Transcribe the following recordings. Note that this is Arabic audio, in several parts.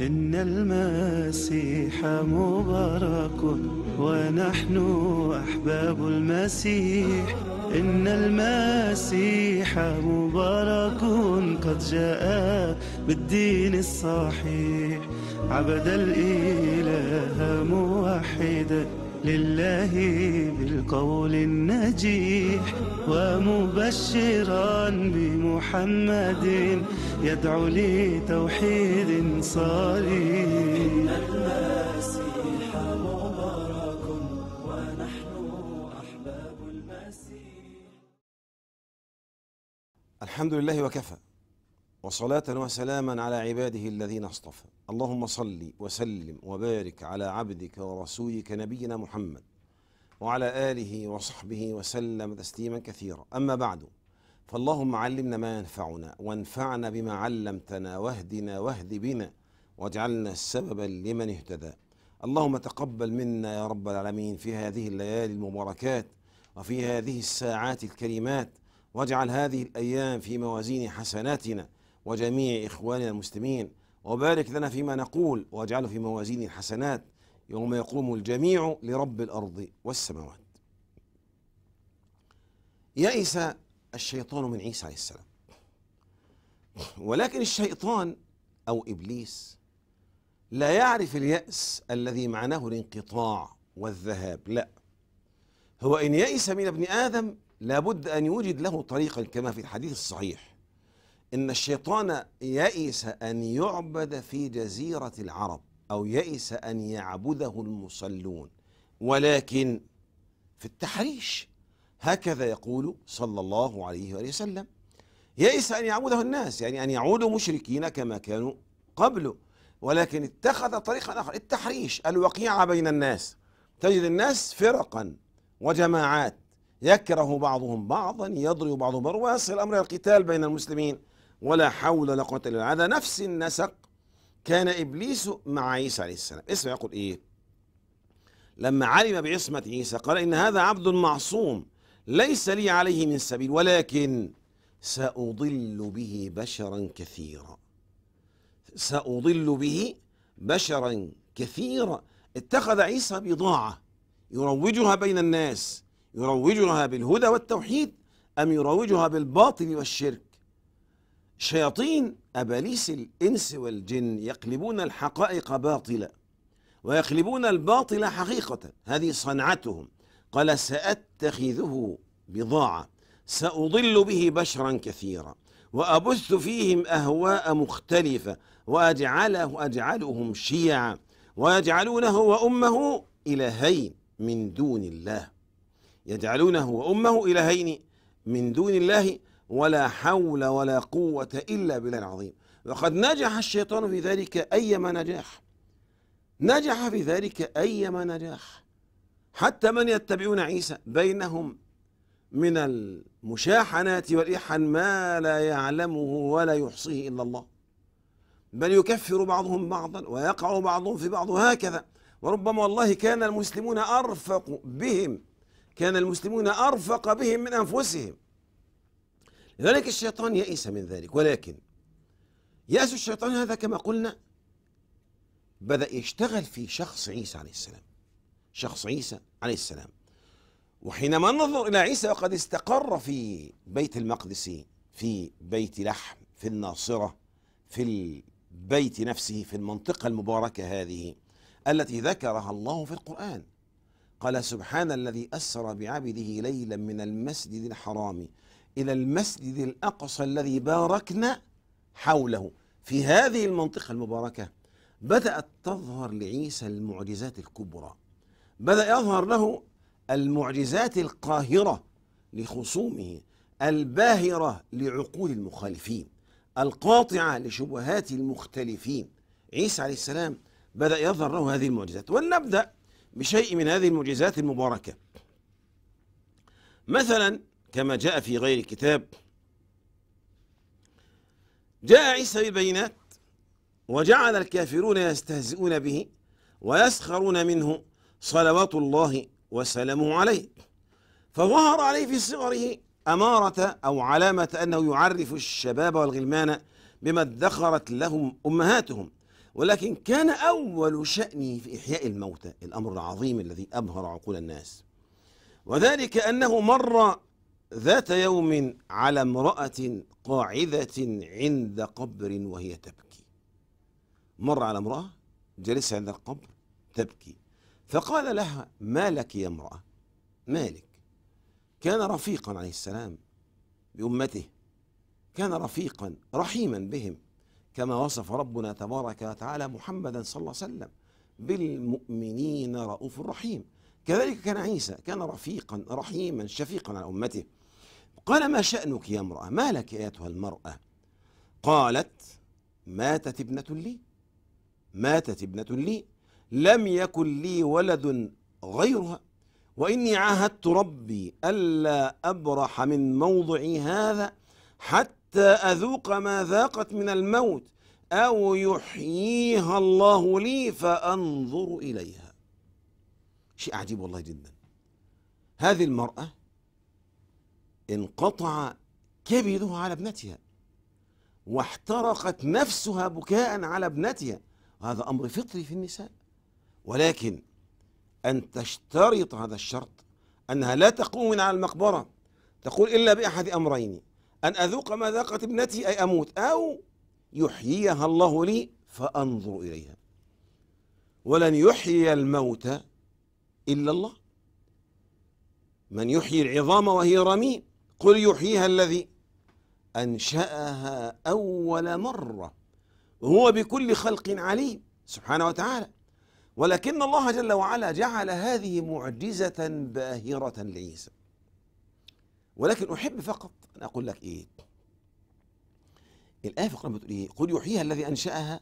إن المسيح مبارك ونحن أحباب المسيح إن المسيح مبارك قد جاء بالدين الصحيح عبد الإله موحداً لله بالقول النجيح ومبشرا بمحمد يدعو لتوحيد صريح إن المسيح مبارك ونحن أحباب المسيح الحمد لله وكفى وصلاة وسلاما على عباده الذين اصطفى اللهم صل وسلم وبارك على عبدك ورسولك نبينا محمد وعلى آله وصحبه وسلم تسليما كثيرا أما بعد فاللهم علمنا ما ينفعنا وانفعنا بما علمتنا واهدنا واهد بنا واجعلنا سببا لمن اهتدى اللهم تقبل منا يا رب العالمين في هذه الليالي المباركات وفي هذه الساعات الكريمات واجعل هذه الأيام في موازين حسناتنا وجميع إخواننا المسلمين وبارك لنا فيما نقول واجعله في موازين الحسنات يوم يقوم الجميع لرب الأرض والسماوات يئس الشيطان من عيسى عليه السلام ولكن الشيطان أو إبليس لا يعرف اليأس الذي معناه الانقطاع والذهاب لا هو إن يئس من ابن آدم لابد أن يوجد له طريقا كما في الحديث الصحيح إن الشيطان يئس أن يعبد في جزيرة العرب أو يئس أن يعبده المصلون ولكن في التحريش هكذا يقول صلى الله عليه وآله وسلم يئس أن يعبده الناس يعني أن يعودوا مشركين كما كانوا قبله ولكن اتخذ طريقا آخر التحريش الوقيعة بين الناس تجد الناس فرقا وجماعات يكره بعضهم بعضا يضرب بعضهم بعضا ويصل الأمر القتال بين المسلمين ولا حول ولا قوة إلا هذا نفس النسق كان إبليس مع عيسى عليه السلام اسمع يقول إيه لما علم بعصمة عيسى قال إن هذا عبد معصوم ليس لي عليه من سبيل ولكن سأضل به بشرا كثيرا سأضل به بشرا كثيرا اتخذ عيسى بضاعة يروجها بين الناس يروجها بالهدى والتوحيد أم يروجها بالباطل والشرك شياطين أباليس الإنس والجن يقلبون الحقائق باطلا ويقلبون الباطل حقيقة هذه صنعتهم قال سأتخذه بضاعة سأضل به بشرا كثيرا وأبث فيهم أهواء مختلفة وأجعله أجعلهم شيعا ويجعلونه وأمه إلهين من دون الله يجعلونه وأمه إلهين من دون الله ولا حول ولا قوة إلا بالله العظيم وقد نجح الشيطان في ذلك أيما نجاح نجح في ذلك أيما نجاح حتى من يتبعون عيسى بينهم من المشاحنات والإحن ما لا يعلمه ولا يحصيه إلا الله بل يكفر بعضهم بعضا ويقع بعضهم في بعض هكذا وربما والله كان المسلمون أرفق بهم كان المسلمون أرفق بهم من أنفسهم لذلك الشيطان يئس من ذلك ولكن يأس الشيطان هذا كما قلنا بدأ يشتغل في شخص عيسى عليه السلام شخص عيسى عليه السلام وحينما ننظر إلى عيسى وقد استقر في بيت المقدس في بيت لحم في الناصرة في البيت نفسه في المنطقة المباركة هذه التي ذكرها الله في القرآن قال سبحان الذي أسرى بعبده ليلا من المسجد الحرام إلى المسجد الأقصى الذي باركنا حوله في هذه المنطقة المباركة بدأت تظهر لعيسى المعجزات الكبرى بدأ يظهر له المعجزات القاهرة لخصومه الباهرة لعقول المخالفين القاطعة لشبهات المختلفين عيسى عليه السلام بدأ يظهر له هذه المعجزات ولنبدأ بشيء من هذه المعجزات المباركة مثلا كما جاء في غير كتاب جاء عيسى بالبينات وجعل الكافرون يستهزئون به ويسخرون منه صلوات الله وسلامه عليه فظهر عليه في صغره أمارة أو علامة أنه يعرف الشباب والغلمان بما ادخرت لهم أمهاتهم ولكن كان أول شأنه في إحياء الموتى الأمر العظيم الذي أبهر عقول الناس وذلك أنه مر ذات يوم على امرأة قاعدة عند قبر وهي تبكي مر على امرأة جلس عند القبر تبكي فقال لها ما لك يا امرأة مالك كان رفيقا عليه السلام بأمته كان رفيقا رحيما بهم كما وصف ربنا تبارك وتعالى محمدا صلى الله عليه وسلم بالمؤمنين رؤوف رحيم كذلك كان عيسى كان رفيقا رحيما شفيقا على امته قال ما شأنك يا امرأة ما لك أيتها المرأة قالت ماتت ابنة لي ماتت ابنة لي لم يكن لي ولد غيرها وإني عاهدت ربي ألا أبرح من موضعي هذا حتى أذوق ما ذاقت من الموت أو يحييها الله لي فأنظر إليها شيء عجيب والله جدا هذه المرأة انقطع كبدها على ابنتها واحترقت نفسها بكاء على ابنتها هذا امر فطري في النساء ولكن ان تشترط هذا الشرط انها لا تقوم من على المقبره تقول الا باحد امرين ان اذوق ما ذاقت ابنتي اي اموت او يحييها الله لي فانظر اليها ولن يحيي الموت الا الله من يحيي العظام وهي رميم قل يحييها الذي أنشأها أول مرة وهو بكل خلق عليم سبحانه وتعالى ولكن الله جل وعلا جعل هذه معجزة باهرة لعيسى ولكن أحب فقط أن أقول لك إيه الآية في القرآن بتقول إيه قل يحييها الذي أنشأها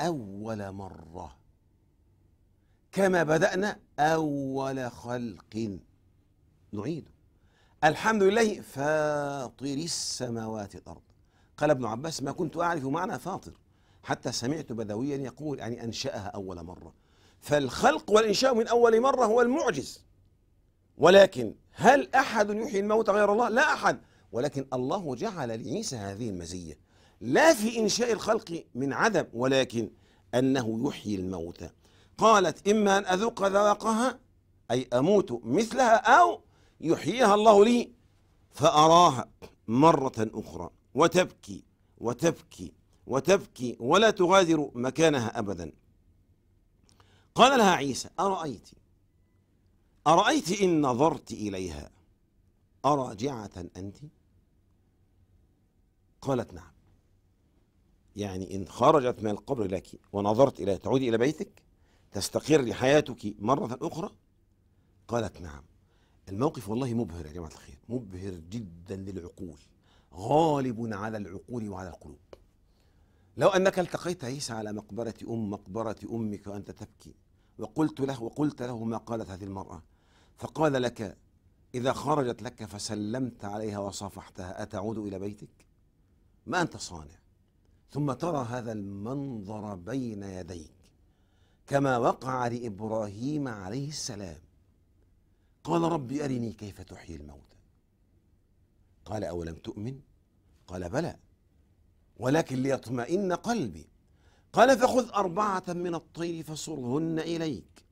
أول مرة كما بدأنا أول خلق نعيده الحمد لله فاطر السماوات والأرض قال ابن عباس ما كنت أعرف معنى فاطر حتى سمعت بدويا يقول يعني أنشأها أول مرة فالخلق والإنشاء من أول مرة هو المعجز ولكن هل أحد يحيي الموت غير الله لا أحد ولكن الله جعل لعيسى هذه المزية لا في إنشاء الخلق من عدم ولكن أنه يحيي الموتى قالت إما أن أذوق ذواقها أي أموت مثلها أو يحييها الله لي فأراها مرة أخرى وتبكي وتبكي وتبكي ولا تغادر مكانها أبدا قال لها عيسى أرأيت أرأيت إن نظرت إليها أراجعة أنت قالت نعم يعني إن خرجت من القبر لك ونظرت إليها تعودي إلى بيتك تستقر حياتك مرة أخرى قالت نعم الموقف والله مبهر يا جماعة الخير مبهر جدا للعقول غالب على العقول وعلى القلوب لو أنك التقيت عيسى على مقبرة أم مقبرة أمك وأنت تبكي وقلت له وقلت له ما قالت هذه المرأة فقال لك إذا خرجت لك فسلمت عليها وصافحتها أتعود إلى بيتك؟ ما أنت صانع ثم ترى هذا المنظر بين يديك كما وقع لإبراهيم عليه السلام قال رب أرني كيف تحيي الموتى قال أولم تؤمن قال بلى ولكن ليطمئن قلبي قال فخذ أربعة من الطير فصرهن إليك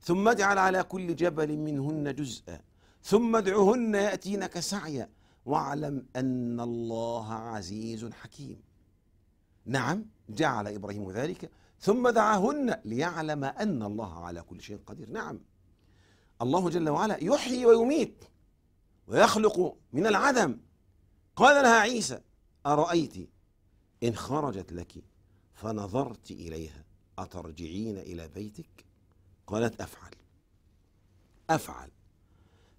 ثم اجعل على كل جبل منهن جزءا ثم ادعهن يأتينك سعيا واعلم أن الله عزيز حكيم نعم جعل إبراهيم ذلك ثم دعاهن ليعلم أن الله على كل شيء قدير نعم الله جل وعلا يحيي ويميت ويخلق من العدم قال لها عيسى أرأيت إن خرجت لك فنظرت إليها أترجعين إلى بيتك قالت أفعل أفعل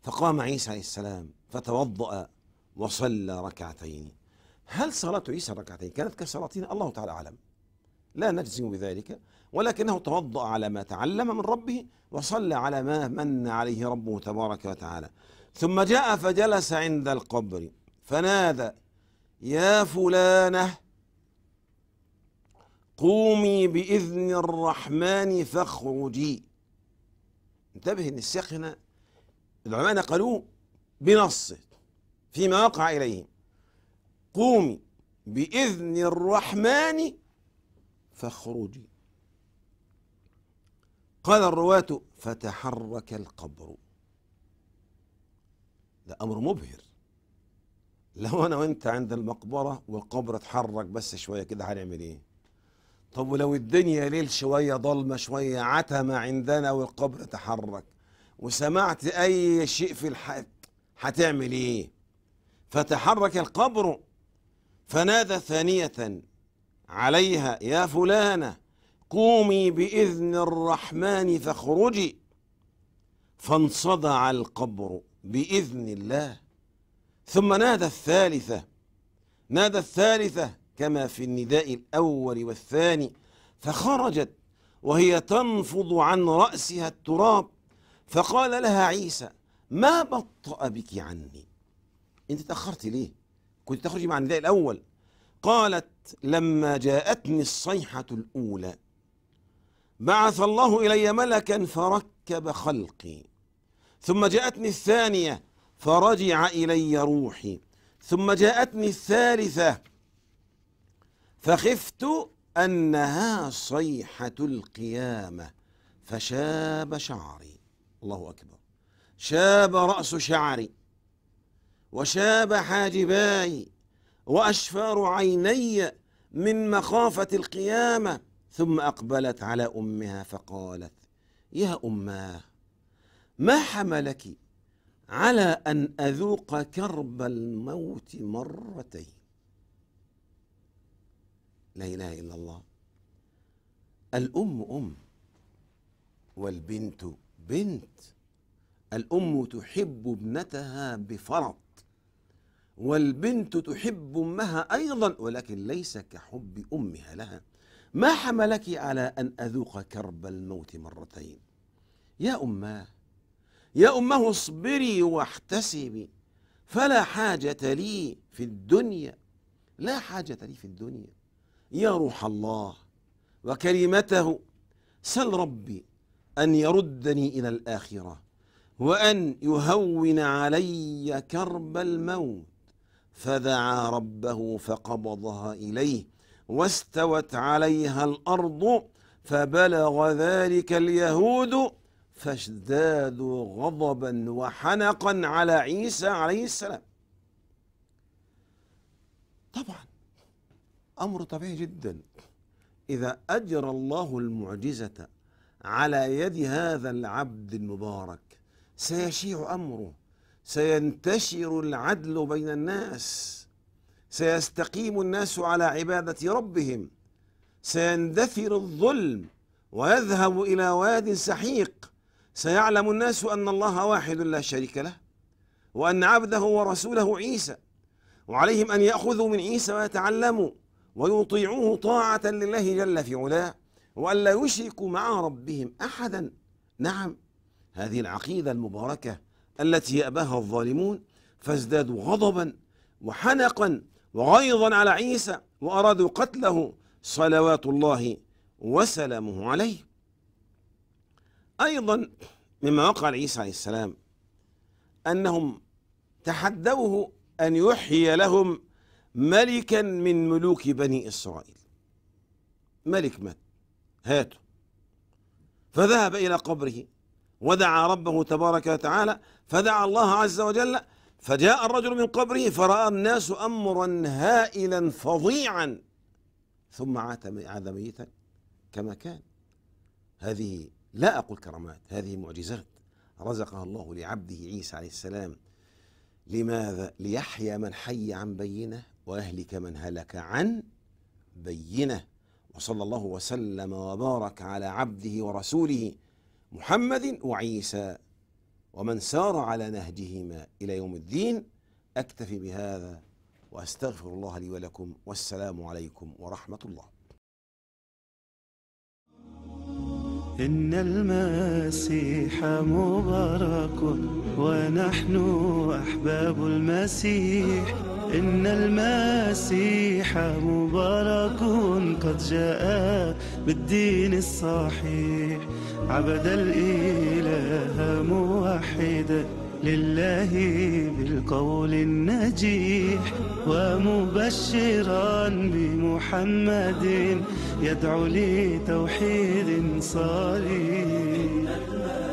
فقام عيسى عليه السلام فتوضأ وصلى ركعتين هل صلاة عيسى ركعتين كانت كصلاتين الله تعالى أعلم لا نجزم بذلك ولكنه توضأ على ما تعلم من ربه وصلى على ما من عليه ربه تبارك وتعالى ثم جاء فجلس عند القبر فنادى يا فلانه قومي بإذن الرحمن فاخرجي انتبه ان السياق هنا العلماء نقلوه بنص فيما وقع إليهم قومي بإذن الرحمن فاخرجي قال الرواة فتحرك القبر ده أمر مبهر لو أنا وأنت عند المقبرة والقبر اتحرك بس شوية كده هنعمل إيه؟ طب ولو الدنيا ليل شوية ضلمة شوية عتمة عندنا والقبر تحرك وسمعت أي شيء في الحق هتعمل إيه؟ فتحرك القبر فنادى ثانية عليها يا فلانة قومي بإذن الرحمن فاخرجي فانصدع القبر بإذن الله ثم نادى الثالثة نادى الثالثة كما في النداء الأول والثاني فخرجت وهي تنفض عن رأسها التراب فقال لها عيسى ما بطأ بك عني انت تأخرت ليه كنت تخرجي مع النداء الأول قالت لما جاءتني الصيحة الأولى بعث الله إلي ملكا فركب خلقي ثم جاءتني الثانية فرجع إلي روحي ثم جاءتني الثالثة فخفت أنها صيحة القيامة فشاب شعري الله أكبر شاب رأس شعري وشاب حاجباي وأشفار عيني من مخافة القيامة ثم أقبلت على أمها فقالت يا أماه ما حملك على أن أذوق كرب الموت مرتين لا إله إلا الله الأم أم والبنت بنت الأم تحب ابنتها بفرط والبنت تحب امها ايضا ولكن ليس كحب امها لها ما حملك على ان اذوق كرب الموت مرتين يا اماه يا امه اصبري واحتسبي فلا حاجه لي في الدنيا لا حاجه لي في الدنيا يا روح الله وكلمته سل ربي ان يردني الى الاخره وان يهون علي كرب الموت فدعا ربه فقبضها إليه واستوت عليها الأرض فبلغ ذلك اليهود فازدادوا غضبا وحنقا على عيسى عليه السلام طبعا أمر طبيعي جدا إذا أجرى الله المعجزة على يد هذا العبد المبارك سيشيع أمره سينتشر العدل بين الناس سيستقيم الناس على عبادة ربهم سيندثر الظلم ويذهب إلى واد سحيق سيعلم الناس أن الله واحد لا شريك له وأن عبده ورسوله عيسى وعليهم أن يأخذوا من عيسى ويتعلموا ويطيعوه طاعة لله جل في علاه وأن لا يشركوا مع ربهم أحدا نعم هذه العقيدة المباركة التي أباها الظالمون فازدادوا غضبا وحنقا وغيظا على عيسى وأرادوا قتله صلوات الله وسلامه عليه أيضا مما وقع لعيسى عليه السلام أنهم تحدوه أن يحيي لهم ملكا من ملوك بني إسرائيل ملك مات هاته فذهب إلى قبره ودعا ربه تبارك وتعالى فدعا الله عز وجل فجاء الرجل من قبره فرأى الناس أمرا هائلا فظيعا ثم عاد ميتا كما كان هذه لا أقول كرامات هذه معجزات رزقها الله لعبده عيسى عليه السلام لماذا ليحيى من حي عن بينه واهلك من هلك عن بينه وصلى الله وسلم وبارك على عبده ورسوله محمد وعيسى ومن سار على نهجهما الى يوم الدين اكتفي بهذا واستغفر الله لي ولكم والسلام عليكم ورحمه الله إن المسيح مبارك ونحن أحباب المسيح إن المسيح مبارك قد جاء بالدين الصحيح عبد الإله موحداً لله بالقول النجيح ومبشرا بمحمد يدعو لتوحيد صريح